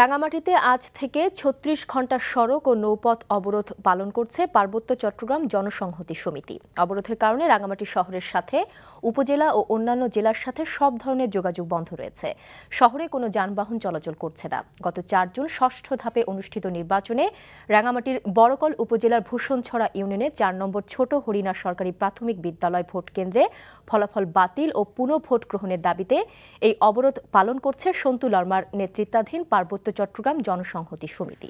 রাঙামাটিতে আজ থেকে ছত্রিশ ঘন্টা সড়ক ও নৌপথ অবরোধ পালন করছে পার্বত্য চট্টগ্রাম জনসংহতি সমিতি অবরোধের কারণে রাঙামাটি শহরের সাথে উপজেলা ও অন্যান্য জেলার সাথে সব ধরনের যোগাযোগ বন্ধ রয়েছে শহরে কোনো যানবাহন চলাচল করছে না গত চার জুন ষষ্ঠ ধাপে অনুষ্ঠিত নির্বাচনে রাঙামাটির বড়কল উপজেলার ভূষণছড়া ইউনিয়নে চার নম্বর ছোট হরিণা সরকারি প্রাথমিক বিদ্যালয় ভোট কেন্দ্রে ফলাফল বাতিল ও পুনঃ ভোট গ্রহণের দাবিতে এই অবরোধ পালন করছে সন্তু লর্মার নেতৃত্বাধীন পার্বত্য উত্তর চট্টগ্রাম জনসংহতি সমিতি